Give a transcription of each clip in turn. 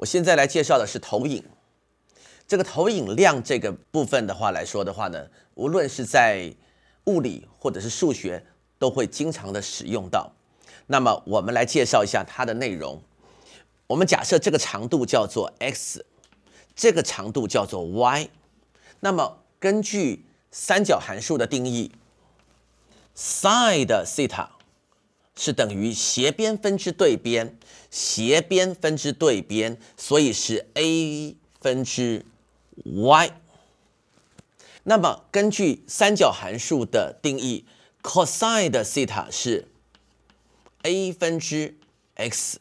我现在来介绍的是投影，这个投影量这个部分的话来说的话呢，无论是在物理或者是数学，都会经常的使用到。那么我们来介绍一下它的内容。我们假设这个长度叫做 x，这个长度叫做 y，那么根据三角函数的定义，sin 的西塔。是等于斜边分之对边，斜边分之对边，所以是 a 分之 y。那么根据三角函数的定义，cosine 西塔是 a 分之 x。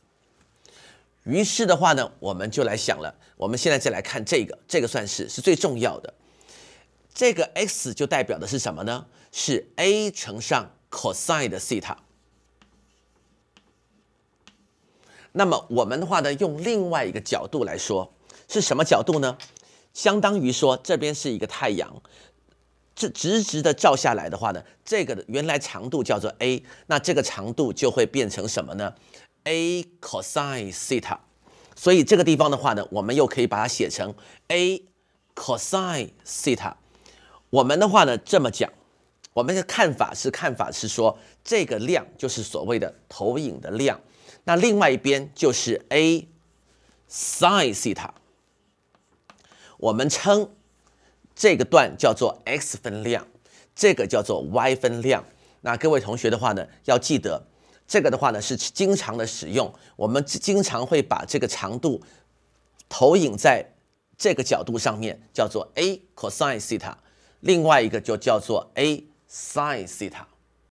于是的话呢，我们就来想了，我们现在再来看这个，这个算式是最重要的。这个 x 就代表的是什么呢？是 a 乘上 cosine 西塔。那么我们的话呢，用另外一个角度来说，是什么角度呢？相当于说这边是一个太阳，这直直的照下来的话呢，这个原来长度叫做 a，那这个长度就会变成什么呢？a cosine theta。所以这个地方的话呢，我们又可以把它写成 a cosine theta。我们的话呢，这么讲，我们的看法是看法是说，这个量就是所谓的投影的量。那另外一边就是 a sine 西塔，我们称这个段叫做 x 分量，这个叫做 y 分量。那各位同学的话呢，要记得这个的话呢是经常的使用，我们经常会把这个长度投影在这个角度上面，叫做 a cosine 西塔，另外一个就叫做 a sine 西塔。